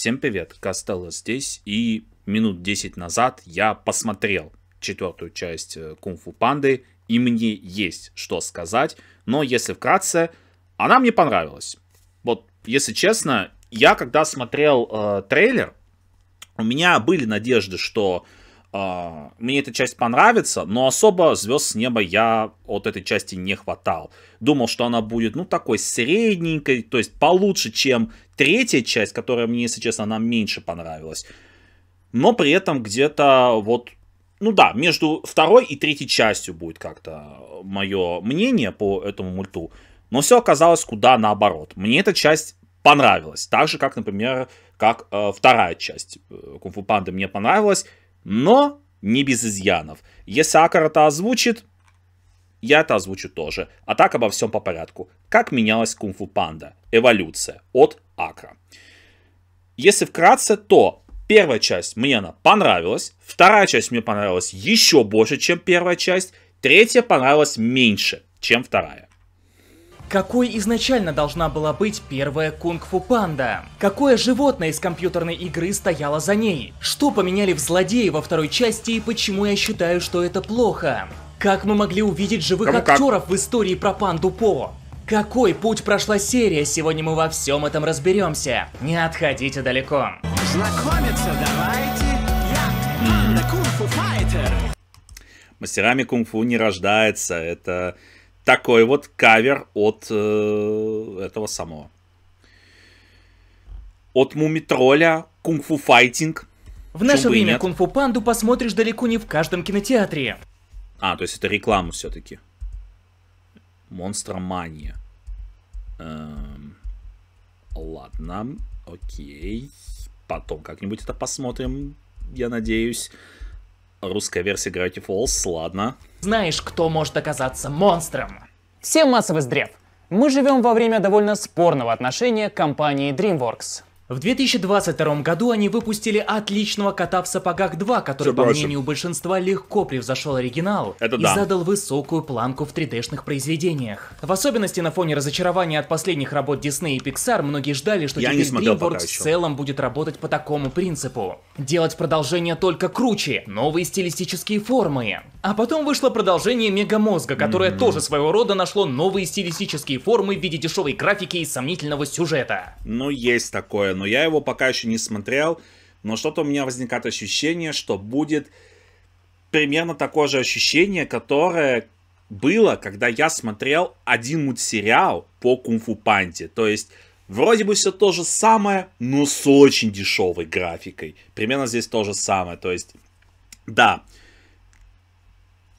Всем привет, Костелло здесь, и минут 10 назад я посмотрел четвертую часть э, Кунг-фу Панды, и мне есть что сказать, но если вкратце, она мне понравилась. Вот, если честно, я когда смотрел э, трейлер, у меня были надежды, что а, мне эта часть понравится, но особо звезд с неба я от этой части не хватал. Думал, что она будет, ну, такой средненькой, то есть получше, чем третья часть, которая мне, если честно, она меньше понравилась. Но при этом где-то вот, ну да, между второй и третьей частью будет как-то мое мнение по этому мульту. Но все оказалось куда наоборот. Мне эта часть понравилась. Так же, как, например, как э, вторая часть э, Кунг-фу Панды мне понравилась но не без изъянов. Если Акар это озвучит, я это озвучу тоже. А так обо всем по порядку. Как менялась кунг-фу панда? Эволюция от Акра. Если вкратце, то первая часть мне она понравилась, вторая часть мне понравилась еще больше, чем первая часть, третья понравилась меньше, чем вторая. Какой изначально должна была быть первая кунг-фу панда? Какое животное из компьютерной игры стояло за ней? Что поменяли в злодеи во второй части и почему я считаю, что это плохо? Как мы могли увидеть живых Кому актеров как? в истории про панду По? Какой путь прошла серия? Сегодня мы во всем этом разберемся. Не отходите далеко. Знакомиться давайте. Я кунг-фу файтер. Мастерами кунг-фу не рождается. Это такой вот кавер от э, этого самого. От Мумитроля, Кунг-фу файтинг. В наше время Кунг-фу панду посмотришь далеко не в каждом кинотеатре. А, то есть это реклама все-таки. Монстромания. Эм, ладно, окей. Потом как-нибудь это посмотрим, я надеюсь. Русская версия Gravity Falls, ладно. Знаешь, кто может оказаться монстром? Всем массовый здрев! Мы живем во время довольно спорного отношения к компании DreamWorks. В 2022 году они выпустили отличного кота в сапогах 2, который, по мнению большинства, легко превзошел оригинал Это и да. задал высокую планку в 3D-шных произведениях. В особенности на фоне разочарования от последних работ Disney и Pixar многие ждали, что Я теперь DreamWorks в целом будет работать по такому принципу. Делать продолжение только круче, новые стилистические формы, а потом вышло продолжение Мегамозга, которое mm-hmm. тоже своего рода нашло новые стилистические формы в виде дешевой графики и сомнительного сюжета. Ну, есть такое, но я его пока еще не смотрел, но что-то у меня возникает ощущение, что будет примерно такое же ощущение, которое было, когда я смотрел один мультсериал по кунг-фу панте. То есть Вроде бы все то же самое, но с очень дешевой графикой. Примерно здесь то же самое. То есть, да,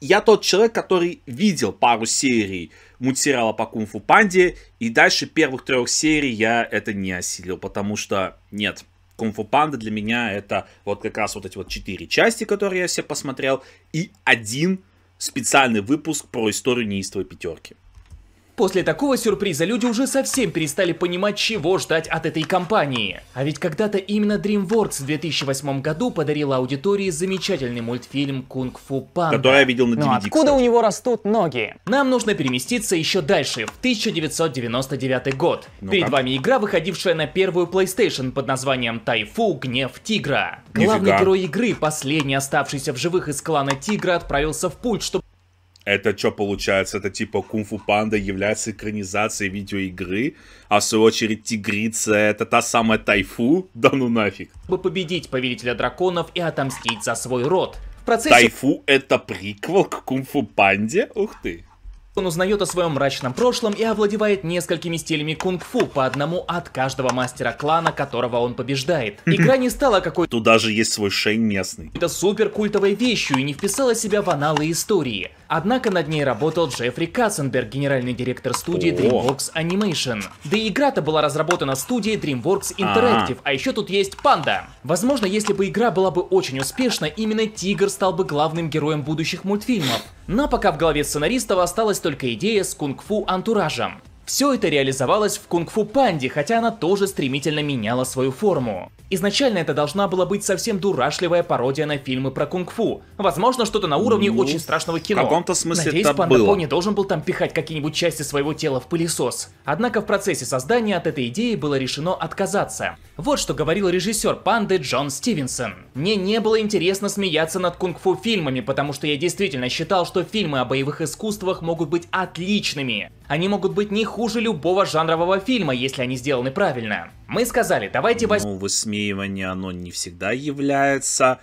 я тот человек, который видел пару серий мультсериала по Кунг-фу Панде, и дальше первых трех серий я это не осилил, потому что нет, Кунг-фу Панда для меня это вот как раз вот эти вот четыре части, которые я все посмотрел, и один специальный выпуск про историю неистовой пятерки. После такого сюрприза люди уже совсем перестали понимать, чего ждать от этой компании. А ведь когда-то именно DreamWorks в 2008 году подарила аудитории замечательный мультфильм «Кунг-фу Панда». Который я видел на DVD, ну, Но откуда кстати. у него растут ноги? Нам нужно переместиться еще дальше, в 1999 год. Ну Перед вами игра, выходившая на первую PlayStation под названием «Тайфу. Гнев Тигра». Главный Нифига. герой игры, последний оставшийся в живых из клана Тигра, отправился в путь, чтобы это что получается? Это типа Кунг-фу Панда является экранизацией видеоигры, а в свою очередь Тигрица это та самая Тайфу? Да ну нафиг. Чтобы победить Повелителя Драконов и отомстить за свой род. В процессе... Тайфу это приквел к Кунг-фу Панде? Ух ты. Он узнает о своем мрачном прошлом и овладевает несколькими стилями кунг-фу, по одному от каждого мастера клана, которого он побеждает. Игра не стала какой-то... Тут даже есть свой шейн местный. Это супер культовой вещью и не вписала себя в аналы истории. Однако над ней работал Джеффри Кассенберг, генеральный директор студии DreamWorks Animation. Да и игра-то была разработана студией DreamWorks Interactive, а, а еще тут есть Панда. Возможно, если бы игра была бы очень успешна, именно Тигр стал бы главным героем будущих мультфильмов. Но пока в голове сценаристов осталась только идея с кунг-фу антуражем. Все это реализовалось в кунг-фу панде, хотя она тоже стремительно меняла свою форму. Изначально это должна была быть совсем дурашливая пародия на фильмы про кунг-фу. Возможно, что-то на уровне ну, очень страшного кино. В каком-то смысле Надеюсь, это панда было. Пони должен был там пихать какие-нибудь части своего тела в пылесос. Однако в процессе создания от этой идеи было решено отказаться. Вот что говорил режиссер панды Джон Стивенсон. «Мне не было интересно смеяться над кунг-фу фильмами, потому что я действительно считал, что фильмы о боевых искусствах могут быть отличными они могут быть не хуже любого жанрового фильма, если они сделаны правильно. Мы сказали, давайте возьмем... Ну, высмеивание, оно не всегда является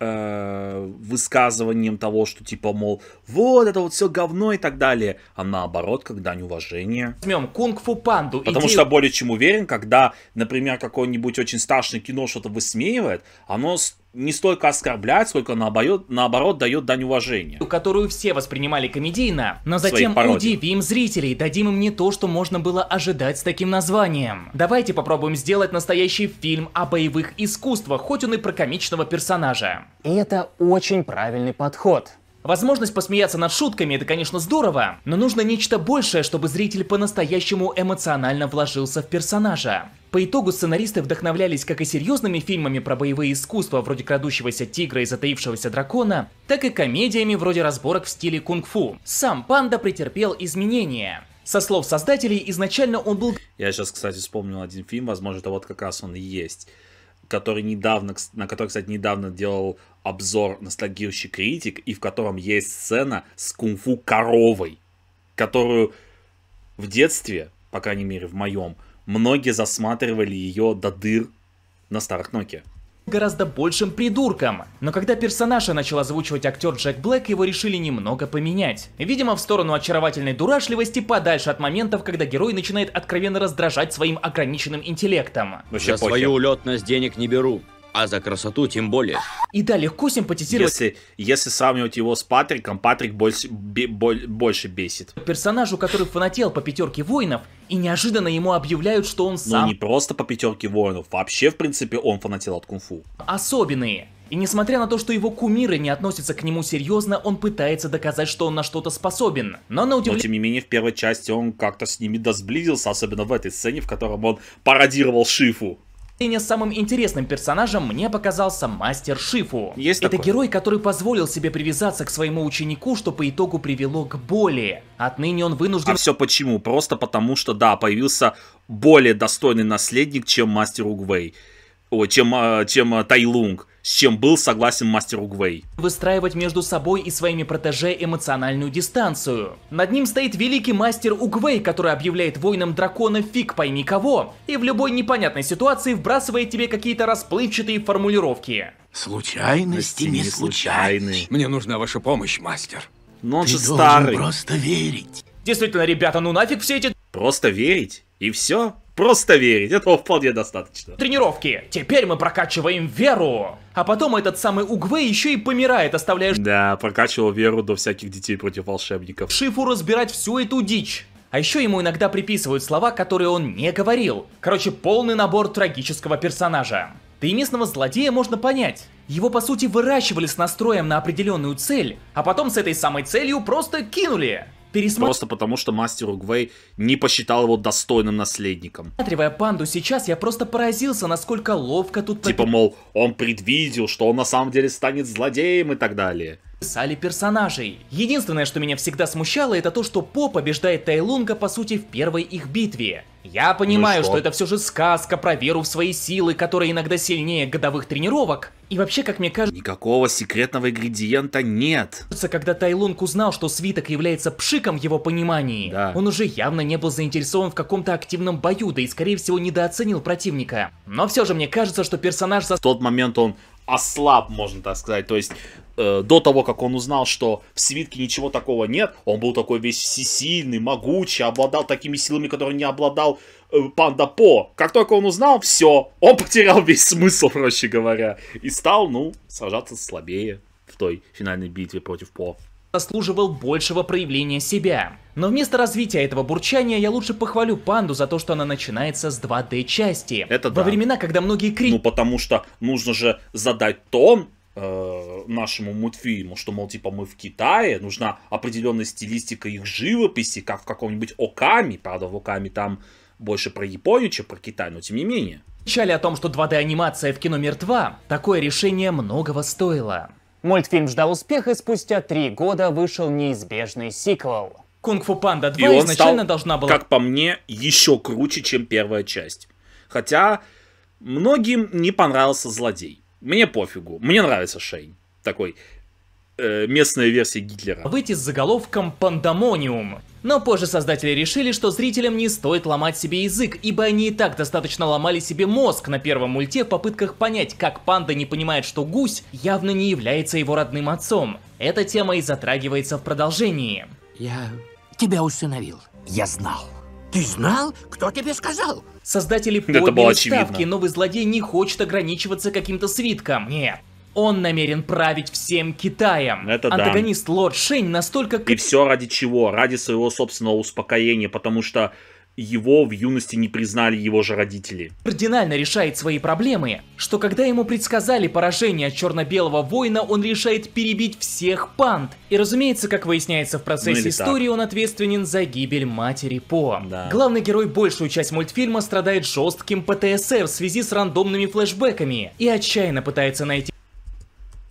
э, высказыванием того, что типа, мол, вот это вот все говно и так далее, а наоборот, когда неуважение. уважения. Возьмем кунг-фу панду. Потому идею... что более чем уверен, когда, например, какое нибудь очень страшное кино что-то высмеивает, оно не столько оскорбляет, сколько наоборот, наоборот дает дань уважения. Которую все воспринимали комедийно, но затем удивим зрителей, дадим им не то, что можно было ожидать с таким названием. Давайте попробуем сделать настоящий фильм о боевых искусствах, хоть он и про комичного персонажа. Это очень правильный подход. Возможность посмеяться над шутками – это, конечно, здорово, но нужно нечто большее, чтобы зритель по-настоящему эмоционально вложился в персонажа. По итогу сценаристы вдохновлялись как и серьезными фильмами про боевые искусства вроде «Крадущегося тигра» и «Затаившегося дракона», так и комедиями вроде разборок в стиле кунг-фу. Сам панда претерпел изменения. Со слов создателей, изначально он был... Я сейчас, кстати, вспомнил один фильм, возможно, это вот как раз он и есть который недавно, на который, кстати, недавно делал обзор «Ностальгирующий критик», и в котором есть сцена с кунг-фу коровой, которую в детстве, по крайней мере в моем, многие засматривали ее до дыр на старых Nokia гораздо большим придурком. Но когда персонажа начал озвучивать актер Джек Блэк, его решили немного поменять. Видимо, в сторону очаровательной дурашливости, подальше от моментов, когда герой начинает откровенно раздражать своим ограниченным интеллектом. Вообще За похер. свою улетность денег не беру а за красоту тем более. И да, легко симпатизировать. Если, если сравнивать его с Патриком, Патрик больше, бе, боль, больше бесит. Персонажу, который фанател по пятерке воинов, и неожиданно ему объявляют, что он ну, сам... Ну не просто по пятерке воинов, вообще в принципе он фанател от кунг-фу. Особенные. И несмотря на то, что его кумиры не относятся к нему серьезно, он пытается доказать, что он на что-то способен. Но на удивление... тем не менее, в первой части он как-то с ними досблизился, особенно в этой сцене, в котором он пародировал Шифу. Не самым интересным персонажем мне показался мастер Шифу. Есть Это такой. герой, который позволил себе привязаться к своему ученику, что по итогу привело к боли. Отныне он вынужден... А все почему? Просто потому, что, да, появился более достойный наследник, чем мастер Угвей. О, чем, э, чем э, Тайлунг с чем был согласен мастер Угвей. Выстраивать между собой и своими протеже эмоциональную дистанцию. Над ним стоит великий мастер Угвей, который объявляет воинам дракона фиг пойми кого, и в любой непонятной ситуации вбрасывает тебе какие-то расплывчатые формулировки. Случайности не случайны. Мне нужна ваша помощь, мастер. Но он Ты же старый. просто верить. Действительно, ребята, ну нафиг все эти... Просто верить? И все? Просто верить, этого вполне достаточно. Тренировки. Теперь мы прокачиваем веру. А потом этот самый Угве еще и помирает, оставляя... Да, прокачивал веру до всяких детей против волшебников. Шифу разбирать всю эту дичь. А еще ему иногда приписывают слова, которые он не говорил. Короче, полный набор трагического персонажа. Да и местного злодея можно понять. Его, по сути, выращивали с настроем на определенную цель, а потом с этой самой целью просто кинули. Пересмотр... Просто потому, что мастер Угвей не посчитал его достойным наследником. Смотривая панду сейчас, я просто поразился, насколько ловко тут... Типа, мол, он предвидел, что он на самом деле станет злодеем и так далее писали персонажей. Единственное, что меня всегда смущало, это то, что По побеждает Тайлунга по сути в первой их битве. Я понимаю, ну что? что это все же сказка про веру в свои силы, которая иногда сильнее годовых тренировок. И вообще, как мне кажется... Никакого секретного ингредиента нет. Когда Тайлунг узнал, что свиток является пшиком в его понимании, да. он уже явно не был заинтересован в каком-то активном бою, да и скорее всего недооценил противника. Но все же мне кажется, что персонаж... За... В тот момент он ослаб, можно так сказать. То есть э, до того, как он узнал, что в свитке ничего такого нет, он был такой весь всесильный, могучий, обладал такими силами, которыми не обладал э, Панда По. Как только он узнал, все, он потерял весь смысл, проще говоря, и стал, ну, сражаться слабее в той финальной битве против По заслуживал большего проявления себя. Но вместо развития этого бурчания я лучше похвалю панду за то, что она начинается с 2D части. Это Во да. времена, когда многие крики... Ну потому что нужно же задать тон Э, нашему мультфильму, что, мол, типа, мы в Китае, нужна определенная стилистика их живописи, как в каком-нибудь Оками, правда, в Оками там больше про Японию, чем про Китай, но тем не менее. Печаль о том, что 2D-анимация в кино мертва, такое решение многого стоило. Мультфильм ждал успеха, и спустя три года вышел неизбежный сиквел. Кунг-фу Панда 2 и он изначально стал, должна была... как по мне, еще круче, чем первая часть. Хотя многим не понравился злодей. Мне пофигу. Мне нравится Шейн. Такой э, местная версия Гитлера. Выйти с заголовком «Пандамониум». Но позже создатели решили, что зрителям не стоит ломать себе язык, ибо они и так достаточно ломали себе мозг на первом мульте в попытках понять, как панда не понимает, что гусь явно не является его родным отцом. Эта тема и затрагивается в продолжении. Я тебя усыновил. Я знал. Ты знал? Кто тебе сказал? Создатели подняли ставки, новый злодей не хочет ограничиваться каким-то свитком. Нет. Он намерен править всем Китаем. Это Антагонист да. Лорд Шень настолько... И все ради чего? Ради своего собственного успокоения, потому что его в юности не признали его же родители. Кардинально решает свои проблемы, что когда ему предсказали поражение черно-белого воина, он решает перебить всех панд. И разумеется, как выясняется в процессе ну, истории, так. он ответственен за гибель матери По. Да. Главный герой большую часть мультфильма страдает жестким ПТСР в связи с рандомными флешбеками и отчаянно пытается найти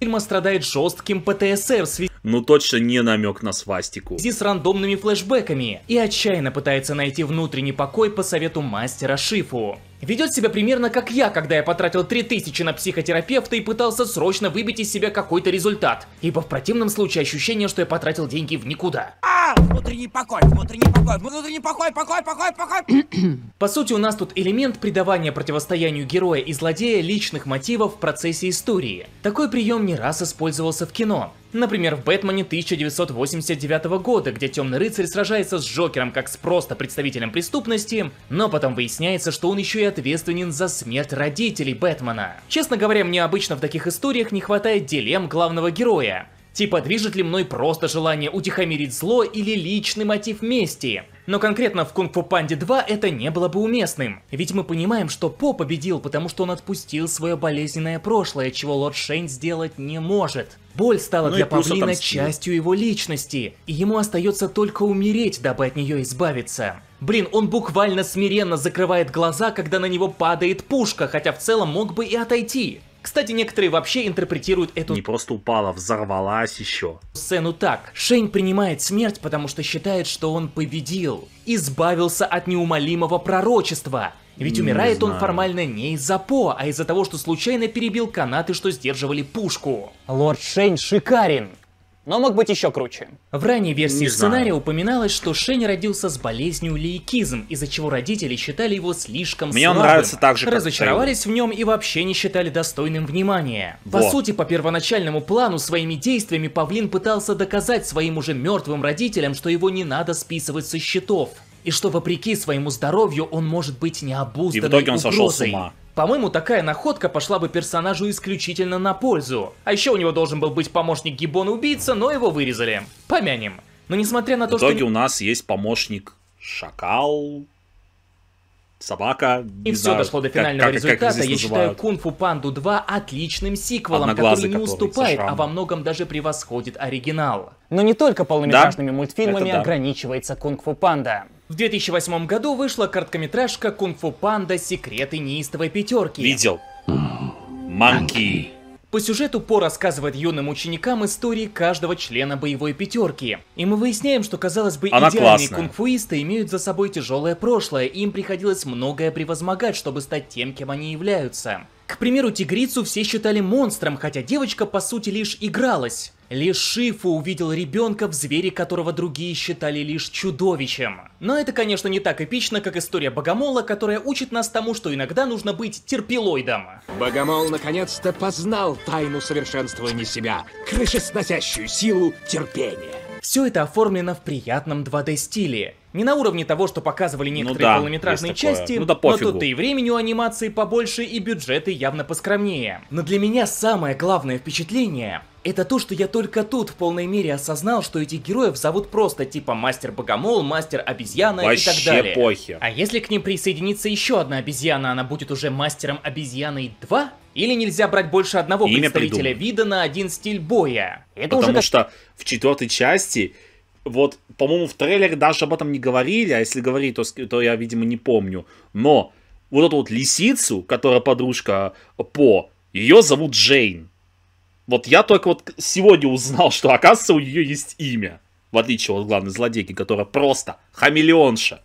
фильма страдает жестким ПТСР в ну точно не намек на свастику. Здесь с рандомными флешбеками и отчаянно пытается найти внутренний покой по совету мастера Шифу. Ведет себя примерно как я, когда я потратил 3000 на психотерапевта и пытался срочно выбить из себя какой-то результат. Ибо в противном случае ощущение, что я потратил деньги в никуда. А, внутренний покой, внутренний покой, внутренний покой, покой, покой, покой. По сути, у нас тут элемент придавания противостоянию героя и злодея личных мотивов в процессе истории. Такой прием не раз использовался в кино. Например, в «Бэтмене» 1989 года, где Темный Рыцарь сражается с Джокером как с просто представителем преступности, но потом выясняется, что он еще и ответственен за смерть родителей Бэтмена. Честно говоря, мне обычно в таких историях не хватает дилемм главного героя. Типа, движет ли мной просто желание утихомирить зло или личный мотив мести? Но конкретно в Кунг-Фу Панде 2 это не было бы уместным. Ведь мы понимаем, что По победил, потому что он отпустил свое болезненное прошлое, чего Лорд Шейн сделать не может. Боль стала ну для Павлина частью его личности, и ему остается только умереть, дабы от нее избавиться. Блин, он буквально смиренно закрывает глаза, когда на него падает пушка, хотя в целом мог бы и отойти. Кстати, некоторые вообще интерпретируют эту... Не просто упала, взорвалась еще. Сцену так. Шейн принимает смерть, потому что считает, что он победил. Избавился от неумолимого пророчества. Ведь не умирает знаю. он формально не из-за По, а из-за того, что случайно перебил канаты, что сдерживали пушку. Лорд Шейн шикарен но мог быть еще круче. В ранней версии не сценария знаю. упоминалось, что Шень родился с болезнью лейкизм, из-за чего родители считали его слишком Мне слабым. Мне нравится так же, Разочаровались в нем и вообще не считали достойным внимания. Во. По сути, по первоначальному плану своими действиями Павлин пытался доказать своим уже мертвым родителям, что его не надо списывать со счетов и что вопреки своему здоровью он может быть необузданной И в итоге он угрозой. сошел с ума. По-моему, такая находка пошла бы персонажу исключительно на пользу. А еще у него должен был быть помощник Гиббон-убийца, но его вырезали. Помянем. Но несмотря на то, что... В итоге у нас есть помощник Шакал, собака. И все знаю, дошло до финального как, результата. Как Я называют. считаю кунг Панду 2 отличным сиквелом, который не уступает, а во многом даже превосходит оригинал. Но не только полнометражными да? мультфильмами Это да. ограничивается Кунг-фу Панда. В 2008 году вышла короткометражка «Кунг-фу панда. Секреты неистовой пятерки». Видел. Манки. По сюжету По рассказывает юным ученикам истории каждого члена боевой пятерки. И мы выясняем, что, казалось бы, Она идеальные кунг-фуисты имеют за собой тяжелое прошлое, и им приходилось многое превозмогать, чтобы стать тем, кем они являются. К примеру, тигрицу все считали монстром, хотя девочка по сути лишь игралась. Лишь Шифу увидел ребенка в звере, которого другие считали лишь чудовищем. Но это, конечно, не так эпично, как история Богомола, которая учит нас тому, что иногда нужно быть терпилоидом. Богомол наконец-то познал тайну совершенствования себя, крышесносящую силу терпения. Все это оформлено в приятном 2D стиле, не на уровне того, что показывали ну некоторые ну да, полнометражные части, ну да но тут и времени у анимации побольше, и бюджеты явно поскромнее. Но для меня самое главное впечатление это то, что я только тут в полной мере осознал, что этих героев зовут просто типа Мастер Богомол, Мастер Обезьяна и так далее. Похер. А если к ним присоединится еще одна обезьяна, она будет уже Мастером Обезьяной 2? Или нельзя брать больше одного Имя представителя придумано. вида на один стиль боя? Это Потому уже... что в четвертой части вот, по-моему, в трейлере даже об этом не говорили, а если говорить, то, то я, видимо, не помню. Но вот эту вот лисицу, которая подружка э, По, ее зовут Джейн. Вот я только вот сегодня узнал, что, оказывается, у нее есть имя. В отличие от главной злодейки, которая просто хамелеонша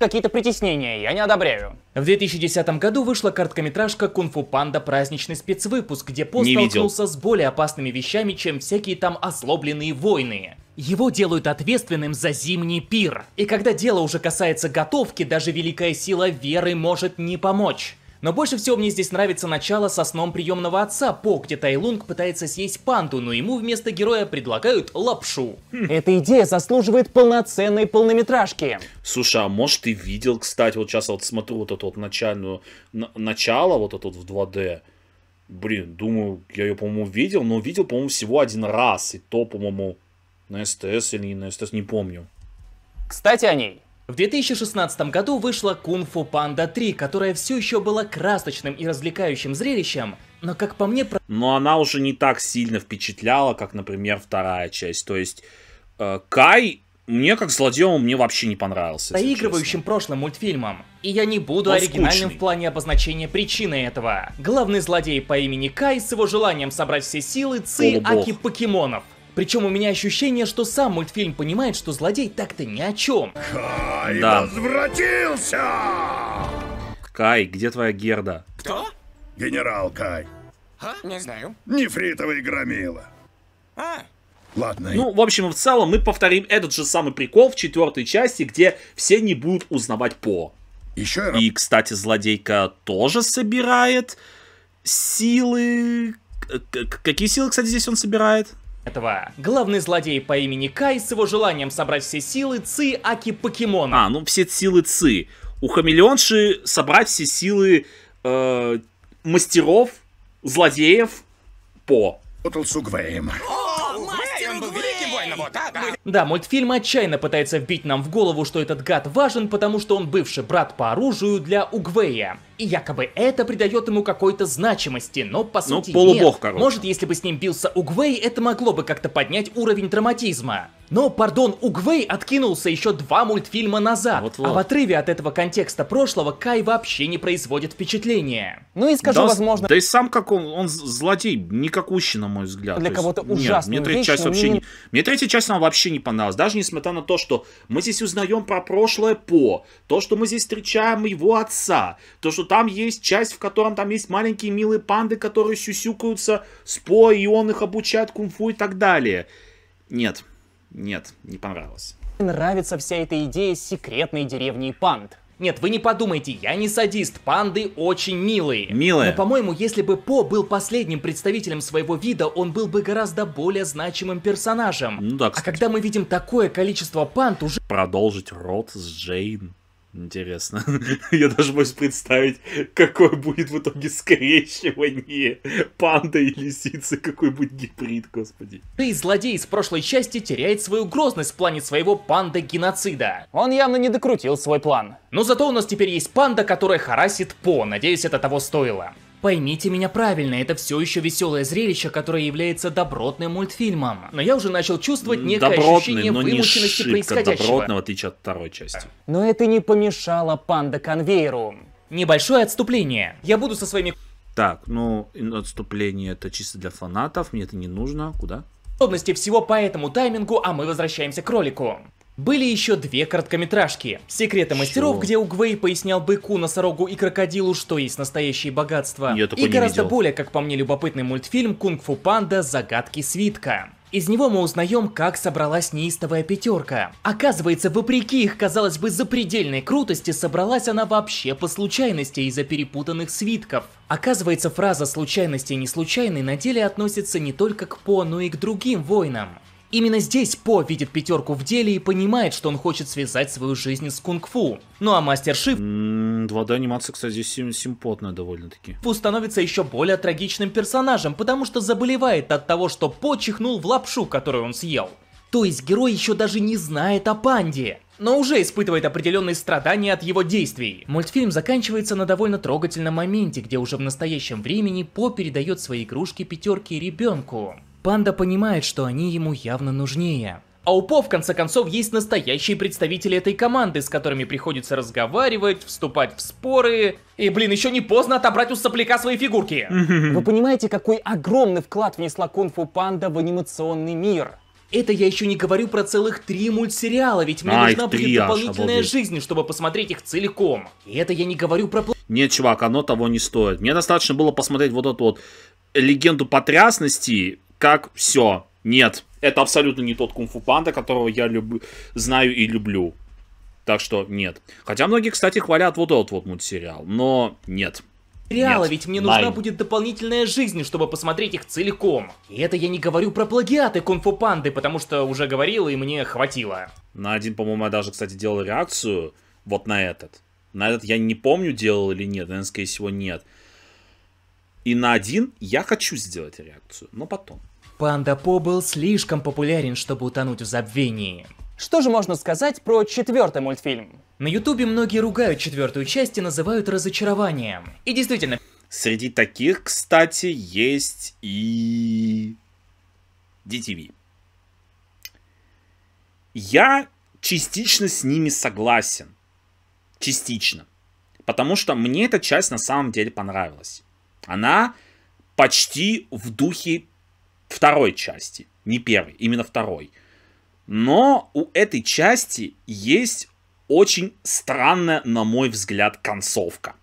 какие-то притеснения, я не одобряю. В 2010 году вышла короткометражка «Кунг-фу панда. Праздничный спецвыпуск», где По не столкнулся видел. с более опасными вещами, чем всякие там ослобленные войны. Его делают ответственным за зимний пир. И когда дело уже касается готовки, даже великая сила веры может не помочь. Но больше всего мне здесь нравится начало со сном приемного отца По, где Тайлунг пытается съесть панду, но ему вместо героя предлагают лапшу. Хм. Эта идея заслуживает полноценной полнометражки. Слушай, а может ты видел, кстати, вот сейчас вот смотрю вот эту вот начальную, начало вот это вот в 2D. Блин, думаю, я ее, по-моему, видел, но видел, по-моему, всего один раз. И то, по-моему, на СТС или не на СТС, не помню. Кстати, о ней. В 2016 году вышла Кунг-фу Панда 3, которая все еще была красочным и развлекающим зрелищем, но как по мне... Но она уже не так сильно впечатляла, как, например, вторая часть. То есть э, Кай мне как злодею мне вообще не понравился. Заигрывающим прошлым мультфильмом. И я не буду Он оригинальным скучный. в плане обозначения причины этого. Главный злодей по имени Кай с его желанием собрать все силы Ци Аки покемонов. Причем у меня ощущение, что сам мультфильм понимает, что злодей так-то ни о чем. Кай да. возвратился! Кай, где твоя Герда? Кто? Генерал Кай. А? Не знаю. Нефритовый громила. А, Ладно. Ну, в общем, в целом мы повторим этот же самый прикол в четвертой части, где все не будут узнавать По. Еще и, кстати, злодейка тоже собирает силы. Какие силы, кстати, здесь он собирает? этого. Главный злодей по имени Кай с его желанием собрать все силы Ци Аки Покемона. А, ну все силы Ци. У Хамелеонши собрать все силы э, мастеров, злодеев по. Утл Сугвеем. О, мастером Гвейм! Мы да, мультфильм отчаянно пытается вбить нам в голову, что этот гад важен, потому что он бывший брат по оружию для Угвея. И якобы это придает ему какой-то значимости, но по ну, сути полубог, нет. Короче. Может, если бы с ним бился Угвей, это могло бы как-то поднять уровень травматизма. Но, пардон, Угвей откинулся еще два мультфильма назад, вот -вот. а в отрыве от этого контекста прошлого Кай вообще не производит впечатления. Ну и скажу, да, возможно... Да и сам как он, он злодей, никакущий, на мой взгляд. Для кого-то ужасно. Нет, мне третья часть вообще не... Мне третья часть нам вообще не понравилось. Даже несмотря на то, что мы здесь узнаем про прошлое По, то, что мы здесь встречаем его отца, то, что там есть часть, в котором там есть маленькие милые панды, которые сюсюкаются с По, и он их обучает кунг-фу и так далее. Нет, нет, не понравилось. Нравится вся эта идея секретной деревни Панд. Нет, вы не подумайте, я не садист, панды очень милые. Милые. Но, по-моему, если бы По был последним представителем своего вида, он был бы гораздо более значимым персонажем. Ну да, а кстати. А когда мы видим такое количество панд, уже... Продолжить род с Джейн. Интересно. Я даже могу представить, какой будет в итоге скрещивание панда и лисицы, какой будет гибрид, господи. Ты, злодей из прошлой части теряет свою грозность в плане своего панда-геноцида. Он явно не докрутил свой план. Но зато у нас теперь есть панда, которая харасит По. Надеюсь, это того стоило. Поймите меня правильно, это все еще веселое зрелище, которое является добротным мультфильмом. Но я уже начал чувствовать некое Добротный, ощущение но вымученности не происходящего. добротного, в отличие от второй части. Но это не помешало панда-конвейеру. Небольшое отступление. Я буду со своими так, ну, отступление это чисто для фанатов, мне это не нужно. Куда? подробности всего по этому таймингу, а мы возвращаемся к ролику. Были еще две короткометражки. «Секреты Чё? мастеров», где Угвей пояснял быку, носорогу и крокодилу, что есть настоящие богатства. Я и гораздо видел. более, как по мне, любопытный мультфильм «Кунг-фу панда. Загадки свитка». Из него мы узнаем, как собралась неистовая пятерка. Оказывается, вопреки их, казалось бы, запредельной крутости, собралась она вообще по случайности из-за перепутанных свитков. Оказывается, фраза «случайности и неслучайной» на деле относится не только к По, но и к другим воинам. Именно здесь По видит пятерку в деле и понимает, что он хочет связать свою жизнь с кунг-фу. Ну а мастер Шиф... 2D-анимация, кстати, здесь сим симпотная довольно-таки. Фу становится еще более трагичным персонажем, потому что заболевает от того, что По чихнул в лапшу, которую он съел. То есть герой еще даже не знает о панде но уже испытывает определенные страдания от его действий. Мультфильм заканчивается на довольно трогательном моменте, где уже в настоящем времени По передает свои игрушки пятерке ребенку. Панда понимает, что они ему явно нужнее. А у По, в конце концов, есть настоящие представители этой команды, с которыми приходится разговаривать, вступать в споры. И, блин, еще не поздно отобрать у сопляка свои фигурки. Вы понимаете, какой огромный вклад внесла Кунг-фу Панда в анимационный мир? Это я еще не говорю про целых три мультсериала, ведь мне а, нужна будет дополнительная аж, жизнь, чтобы посмотреть их целиком. И это я не говорю про... Нет, чувак, оно того не стоит. Мне достаточно было посмотреть вот эту вот легенду потрясности, как все. Нет, это абсолютно не тот кунг-фу панда, которого я люблю, знаю и люблю. Так что нет. Хотя многие, кстати, хвалят вот этот вот мультсериал, но нет. Сериала, ведь мне нужна Найн. будет дополнительная жизнь, чтобы посмотреть их целиком. И это я не говорю про плагиаты кунг-фу панды, потому что уже говорил и мне хватило. На один, по-моему, я даже, кстати, делал реакцию вот на этот. На этот я не помню, делал или нет, наверное, скорее всего, нет. И на один я хочу сделать реакцию, но потом. Панда По был слишком популярен, чтобы утонуть в забвении. Что же можно сказать про четвертый мультфильм? На ютубе многие ругают четвертую часть и называют разочарованием. И действительно... Среди таких, кстати, есть и... DTV. Я частично с ними согласен. Частично. Потому что мне эта часть на самом деле понравилась. Она почти в духе второй части, не первой, именно второй. Но у этой части есть очень странная, на мой взгляд, концовка.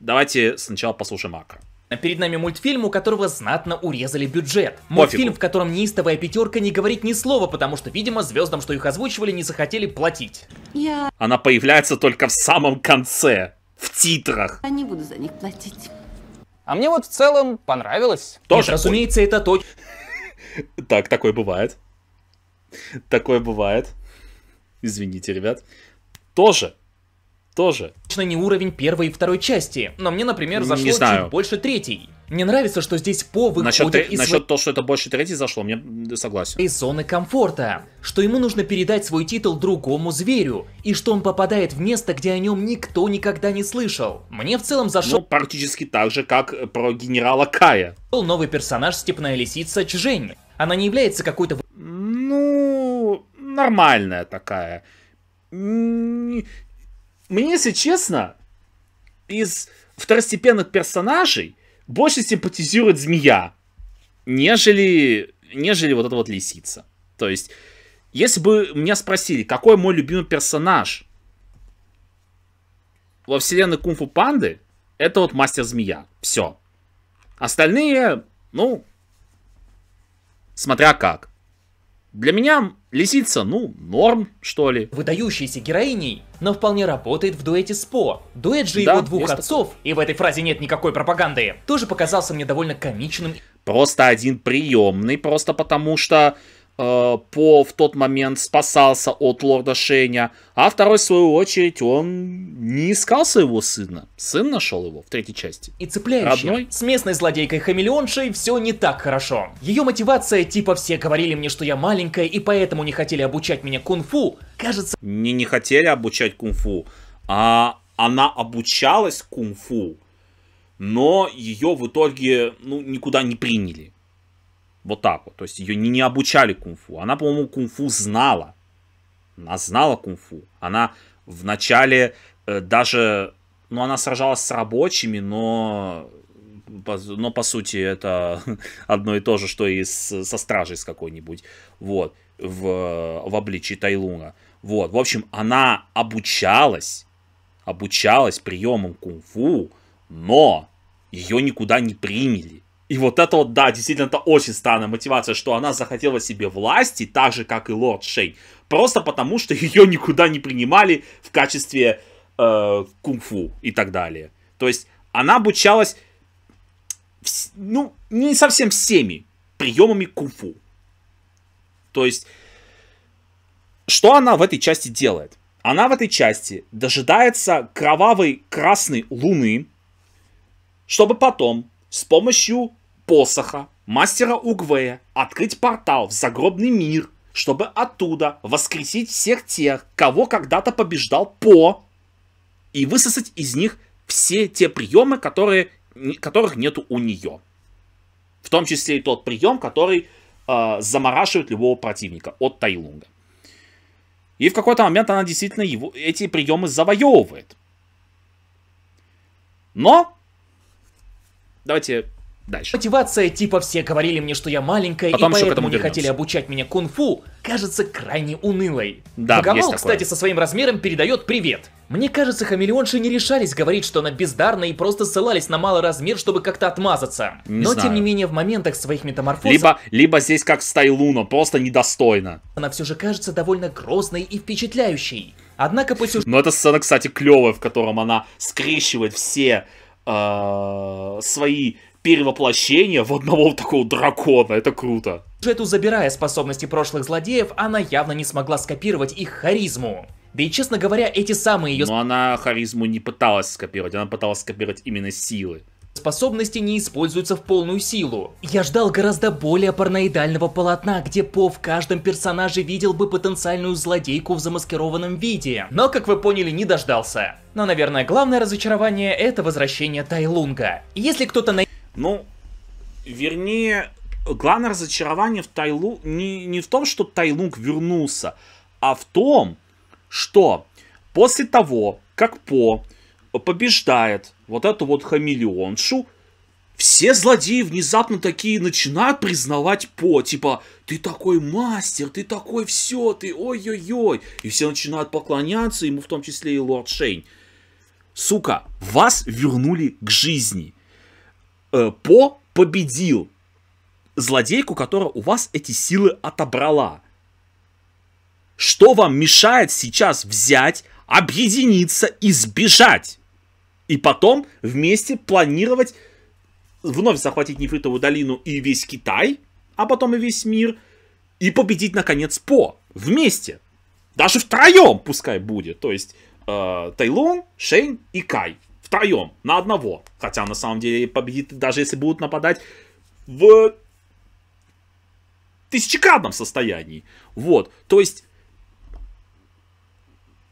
Давайте сначала послушаем Акра. Перед нами мультфильм, у которого знатно урезали бюджет. Мультфильм, Пофигу. в котором неистовая пятерка не говорит ни слова, потому что, видимо, звездам, что их озвучивали, не захотели платить. Я... Она появляется только в самом конце, в титрах. Я не буду за них платить. А мне вот в целом понравилось. Тоже, Нет, разумеется, это то... Так, такое бывает. Такое бывает. Извините, ребят. Тоже тоже. Точно не уровень первой и второй части, но мне, например, зашло чуть больше третьей. Мне нравится, что здесь По выходит насчет, из... Насчет того, что это больше третий зашло, мне согласен. Из зоны комфорта. Что ему нужно передать свой титул другому зверю. И что он попадает в место, где о нем никто никогда не слышал. Мне в целом зашел Ну, практически так же, как э, про генерала Кая. Был новый персонаж Степная Лисица Чжень. Она не является какой-то... Ну, нормальная такая. Мне, если честно, из второстепенных персонажей больше симпатизирует змея, нежели, нежели вот эта вот лисица. То есть, если бы меня спросили, какой мой любимый персонаж во вселенной Кунг-фу Панды, это вот мастер змея. Все. Остальные, ну, смотря как. Для меня лисица, ну, норм, что ли. Выдающейся героиней, но вполне работает в дуэте с По. Дуэт же да, его двух отцов, такое. и в этой фразе нет никакой пропаганды, тоже показался мне довольно комичным. Просто один приемный, просто потому что Э, по в тот момент спасался от лорда Шейня, а второй, в свою очередь, он не искал своего сына. Сын нашел его в третьей части. И цепляющий. Родной. С местной злодейкой Хамелеоншей все не так хорошо. Ее мотивация, типа все говорили мне, что я маленькая и поэтому не хотели обучать меня кунг-фу, кажется... Не не хотели обучать кунг-фу, а она обучалась кунг-фу, но ее в итоге ну, никуда не приняли. Вот так вот. То есть ее не, не обучали кунг-фу. Она, по-моему, кунг-фу знала. Она знала кунг-фу. Она в начале э, даже... Ну, она сражалась с рабочими, но... но, по сути, это одно и то же, что и с, со стражей с какой-нибудь. Вот. В, в обличии Тайлуна. Вот. В общем, она обучалась. Обучалась приемам кунг-фу, но ее никуда не приняли. И вот это вот, да, действительно, это очень странная мотивация, что она захотела себе власти, так же, как и Лорд Шей, просто потому, что ее никуда не принимали в качестве э, кунг-фу и так далее. То есть она обучалась, ну, не совсем всеми приемами кунг-фу. То есть, что она в этой части делает? Она в этой части дожидается кровавой красной луны, чтобы потом с помощью посоха мастера Угвея открыть портал в загробный мир, чтобы оттуда воскресить всех тех, кого когда-то побеждал По, и высосать из них все те приемы, которые, которых нету у нее. В том числе и тот прием, который э, а, заморашивает любого противника от Тайлунга. И в какой-то момент она действительно его, эти приемы завоевывает. Но Давайте Дальше. Мотивация типа все говорили мне, что я маленькая, Потом и поэтому не хотели обучать меня кунг-фу, кажется крайне унылой. Да, Богомол, кстати, со своим размером передает привет. Мне кажется, хамелеонши не решались говорить, что она бездарна и просто ссылались на малый размер, чтобы как-то отмазаться. Не Но, знаю. тем не менее, в моментах своих метаморфоз... Либо, либо здесь как Стайлуно просто недостойно. Она все же кажется довольно грозной и впечатляющей. Однако по сюжету... Но эта сцена, кстати, клевая, в котором она скрещивает все а, свои перевоплощения в одного такого дракона. Это круто. Джету забирая способности прошлых злодеев, она явно не смогла скопировать их харизму. Да и, честно говоря, эти самые ее... Но она харизму не пыталась скопировать, она пыталась скопировать именно силы способности не используются в полную силу. Я ждал гораздо более параноидального полотна, где По в каждом персонаже видел бы потенциальную злодейку в замаскированном виде. Но, как вы поняли, не дождался. Но, наверное, главное разочарование — это возвращение Тайлунга. Если кто-то на... Ну, вернее, главное разочарование в Тайлу... Не, не в том, что Тайлунг вернулся, а в том, что после того, как По побеждает вот эту вот хамелеоншу, все злодеи внезапно такие начинают признавать По, типа, ты такой мастер, ты такой все, ты ой-ой-ой. И все начинают поклоняться, ему в том числе и Лорд Шейн. Сука, вас вернули к жизни. Э, По победил злодейку, которая у вас эти силы отобрала. Что вам мешает сейчас взять, объединиться и сбежать? И потом вместе планировать вновь захватить Нефритовую долину и весь Китай, а потом и весь мир, и победить, наконец, По. Вместе. Даже втроем пускай будет. То есть э, Тайлун, Шейн и Кай. Втроем. На одного. Хотя на самом деле победит, даже если будут нападать в тысячекратном состоянии. Вот. То есть...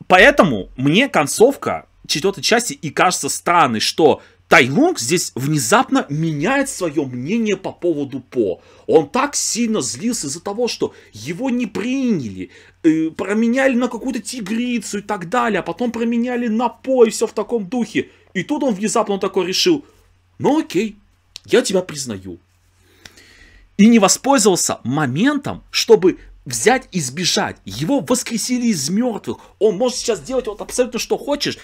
Поэтому мне концовка четвертой части и кажется странной, что Таймонг здесь внезапно меняет свое мнение по поводу По. Он так сильно злился из-за того, что его не приняли, э, променяли на какую-то тигрицу и так далее, а потом променяли на По и все в таком духе. И тут он внезапно такой решил, ну окей, я тебя признаю. И не воспользовался моментом, чтобы взять и сбежать. Его воскресили из мертвых. Он может сейчас делать вот абсолютно что хочешь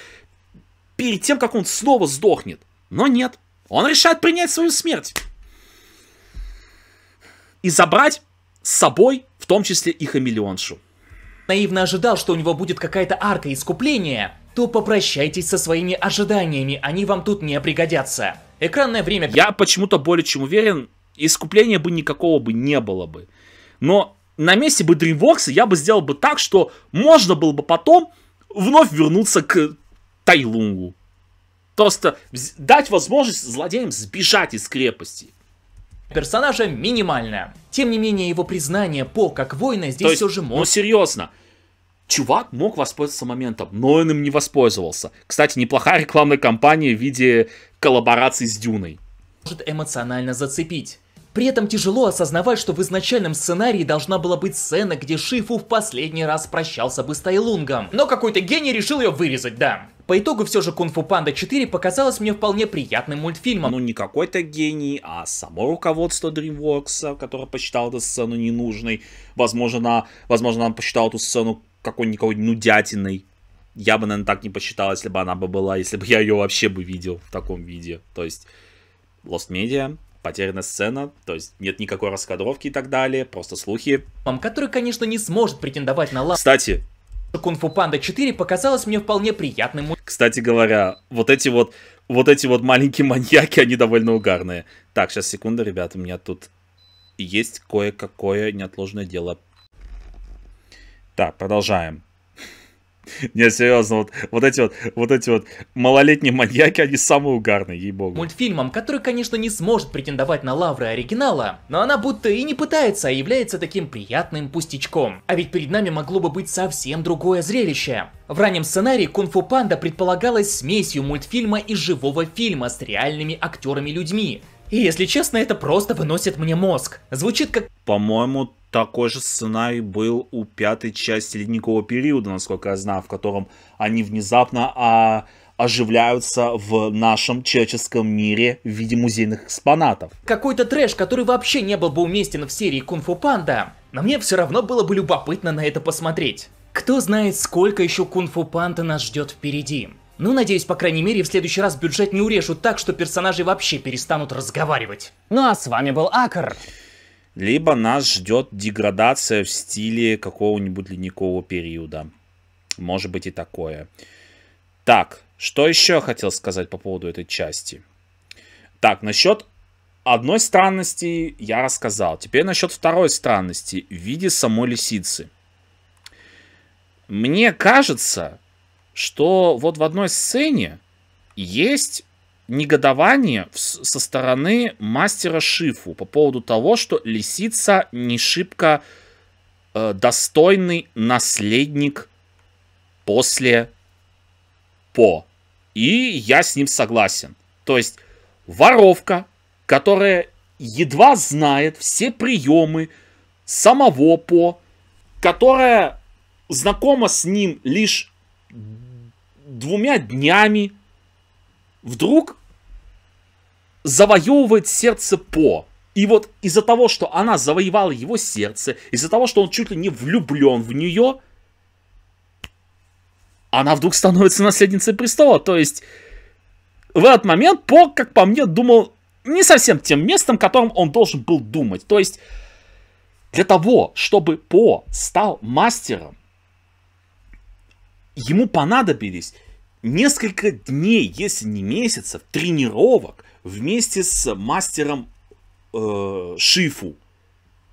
перед тем, как он снова сдохнет. Но нет, он решает принять свою смерть. И забрать с собой, в том числе и хамелеоншу. Наивно ожидал, что у него будет какая-то арка искупления, то попрощайтесь со своими ожиданиями, они вам тут не пригодятся. Экранное время... Я почему-то более чем уверен, искупления бы никакого бы не было бы. Но на месте бы DreamWorks я бы сделал бы так, что можно было бы потом вновь вернуться к Тайлунгу. Просто дать возможность злодеям сбежать из крепости. Персонажа минимальная. Тем не менее, его признание по как воина здесь То есть, все может... Ну серьезно, чувак мог воспользоваться моментом, но он им не воспользовался. Кстати, неплохая рекламная кампания в виде коллаборации с Дюной. Может эмоционально зацепить. При этом тяжело осознавать, что в изначальном сценарии должна была быть сцена, где Шифу в последний раз прощался бы с Тайлунгом. Но какой-то гений решил ее вырезать, да. По итогу все же Кунг Фу Панда 4 показалось мне вполне приятным мультфильмом. Ну не какой-то гений, а само руководство DreamWorks, которое посчитало эту сцену ненужной. Возможно, возможно он посчитал эту сцену какой нибудь нудятиной. Я бы, наверное, так не посчитал, если бы она бы была, если бы я ее вообще бы видел в таком виде. То есть, Lost Media, потеряна сцена, то есть нет никакой раскадровки и так далее, просто слухи. Мам, Который, конечно, не сможет претендовать на лав... Кстати, Кунг-фу Панда 4 показалось мне вполне приятным. Кстати говоря, вот эти вот, вот эти вот маленькие маньяки, они довольно угарные. Так, сейчас секунда, ребят, у меня тут есть кое-какое неотложное дело. Так, продолжаем. Не, серьезно, вот, вот эти вот, вот эти вот малолетние маньяки, они самые угарные, ей-богу. Мультфильмом, который, конечно, не сможет претендовать на лавры оригинала, но она будто и не пытается, а является таким приятным пустячком. А ведь перед нами могло бы быть совсем другое зрелище. В раннем сценарии «Кунг-фу Панда» предполагалась смесью мультфильма и живого фильма с реальными актерами-людьми, и если честно, это просто выносит мне мозг. Звучит как... По-моему, такой же сценарий был у пятой части ледникового периода, насколько я знаю, в котором они внезапно а, оживляются в нашем человеческом мире в виде музейных экспонатов. Какой-то трэш, который вообще не был бы уместен в серии Кунг-фу Панда, но мне все равно было бы любопытно на это посмотреть. Кто знает, сколько еще Кунг-фу Панда нас ждет впереди. Ну, надеюсь, по крайней мере, в следующий раз бюджет не урежут так, что персонажи вообще перестанут разговаривать. Ну а с вами был Акр. Либо нас ждет деградация в стиле какого-нибудь ледникового периода. Может быть и такое. Так, что еще я хотел сказать по поводу этой части? Так, насчет одной странности я рассказал. Теперь насчет второй странности в виде самой лисицы. Мне кажется, что вот в одной сцене есть негодование со стороны мастера Шифу по поводу того, что лисица не шибко э, достойный наследник после По. И я с ним согласен. То есть воровка, которая едва знает все приемы самого По, которая знакома с ним лишь двумя днями вдруг завоевывает сердце По. И вот из-за того, что она завоевала его сердце, из-за того, что он чуть ли не влюблен в нее, она вдруг становится наследницей престола. То есть в этот момент По, как по мне, думал не совсем тем местом, которым он должен был думать. То есть для того, чтобы По стал мастером, ему понадобились несколько дней, если не месяцев, тренировок вместе с мастером э, Шифу.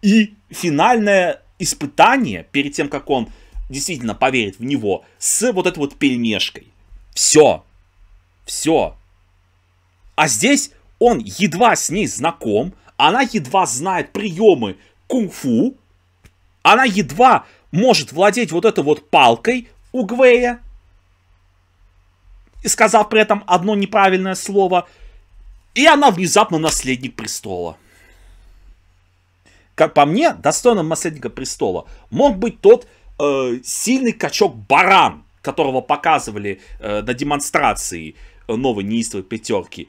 И финальное испытание, перед тем, как он действительно поверит в него, с вот этой вот пельмешкой. Все. Все. А здесь он едва с ней знаком, она едва знает приемы кунг-фу, она едва может владеть вот этой вот палкой, у Угвея, и сказав при этом одно неправильное слово, и она внезапно наследник престола. Как по мне, достойным наследника престола мог быть тот э, сильный качок-баран, которого показывали э, на демонстрации э, новой неистовой пятерки.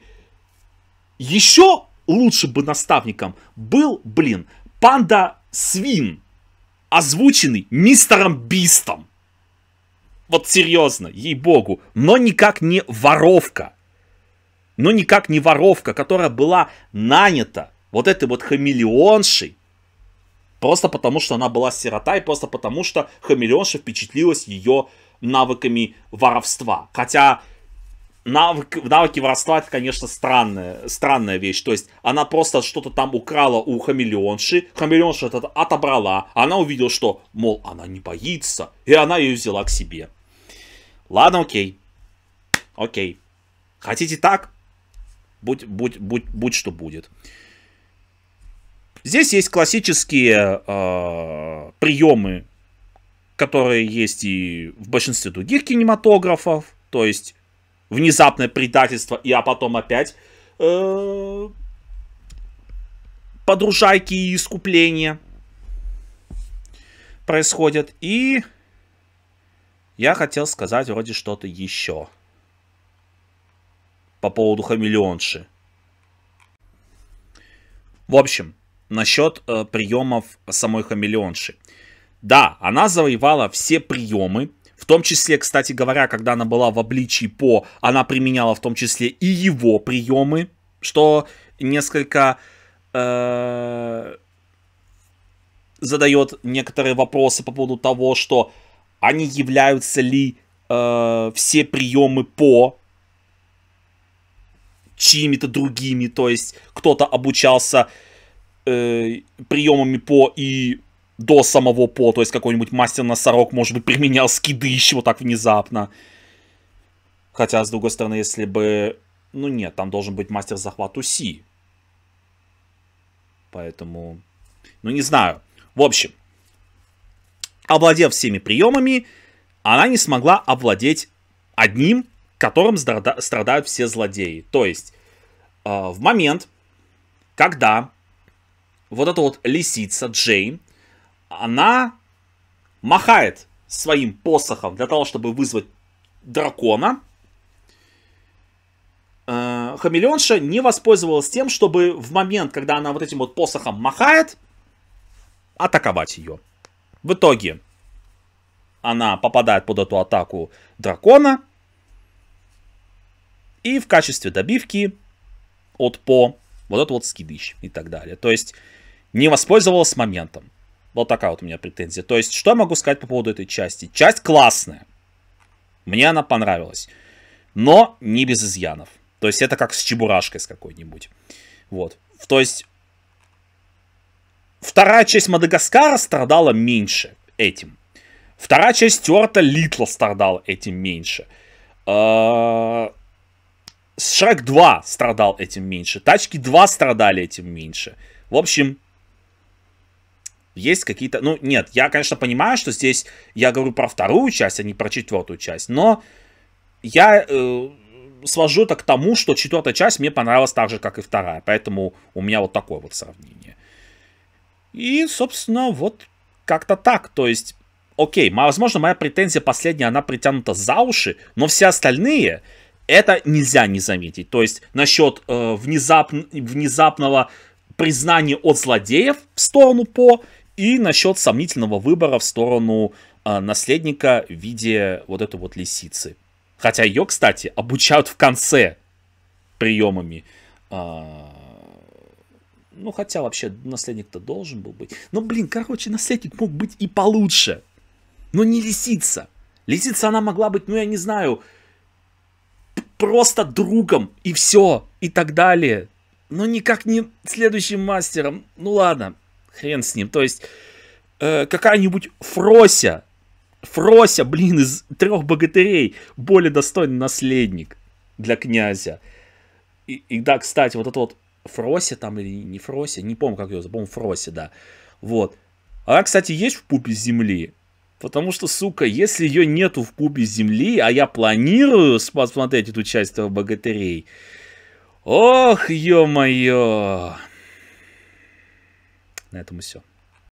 Еще лучше бы наставником был, блин, панда-свин, озвученный мистером Бистом. Вот серьезно, ей-богу. Но никак не воровка. Но никак не воровка, которая была нанята вот этой вот хамелеоншей. Просто потому, что она была сирота и просто потому, что хамелеонша впечатлилась ее навыками воровства. Хотя навык, навыки воровства это, конечно, странная, странная вещь. То есть она просто что-то там украла у хамелеонши, хамелеонша это отобрала, она увидела, что, мол, она не боится, и она ее взяла к себе. Ладно, окей. Окей. Хотите так? Будь, будь, будь, будь что будет. Здесь есть классические э, приемы, которые есть и в большинстве других кинематографов. То есть внезапное предательство, и а потом опять э, подружайки и искупления происходят. И я хотел сказать вроде что-то еще. По поводу хамелеонши. В общем, насчет э, приемов самой хамелеонши. Да, она завоевала все приемы, в том числе, кстати говоря, когда она была в обличии По, она применяла в том числе и его приемы, что несколько э, задает некоторые вопросы по поводу того, что а не являются ли э, все приемы по чьими-то другими, то есть кто-то обучался э, приемами по и до самого по, то есть какой-нибудь мастер-носорог, может быть, применял скидыщ вот так внезапно. Хотя, с другой стороны, если бы... Ну нет, там должен быть мастер захвату Си. Поэтому... Ну не знаю. В общем, Овладев всеми приемами, она не смогла овладеть одним, которым страдают все злодеи. То есть, э, в момент, когда вот эта вот лисица Джейн, она махает своим посохом для того, чтобы вызвать дракона, э, хамелеонша не воспользовалась тем, чтобы в момент, когда она вот этим вот посохом махает, атаковать ее. В итоге она попадает под эту атаку дракона. И в качестве добивки от по вот этот вот скидыш и так далее. То есть не воспользовалась моментом. Вот такая вот у меня претензия. То есть что я могу сказать по поводу этой части? Часть классная. Мне она понравилась. Но не без изъянов. То есть это как с чебурашкой с какой-нибудь. Вот. То есть Вторая часть Мадагаскара страдала меньше этим. Вторая часть Стюарта Литла страдала этим меньше. А, Шрек 2 страдал этим меньше. Тачки 2 страдали этим меньше. В общем, есть какие-то... Ну, нет, я, конечно, понимаю, что здесь я говорю про вторую часть, а не про четвертую часть. Но я э, свожу это к тому, что четвертая часть мне понравилась так же, как и вторая. Поэтому у меня вот такое вот сравнение. И, собственно, вот как-то так. То есть, окей, возможно, моя претензия последняя, она притянута за уши, но все остальные, это нельзя не заметить. То есть, насчет э, внезап... внезапного признания от злодеев в сторону По и насчет сомнительного выбора в сторону э, наследника в виде вот этой вот лисицы. Хотя ее, кстати, обучают в конце приемами э, а, ну, хотя вообще наследник-то должен был быть. Но, блин, короче, наследник мог быть и получше. Но не лисица. Лисица она могла быть, ну, я не знаю, просто другом. И все. И так далее. Но никак не следующим мастером. Ну, ладно. Хрен с ним. То есть, э, какая-нибудь Фрося. Фрося, блин, из трех богатырей. Более достойный наследник для князя. И, и да, кстати, вот этот вот Фросе там или не Фросе, не помню, как ее зовут, по-моему, Фросе, да. Вот. Она, кстати, есть в пупе земли. Потому что, сука, если ее нету в пупе земли, а я планирую посмотреть эту часть богатырей. Ох, ё-моё. На этом и все.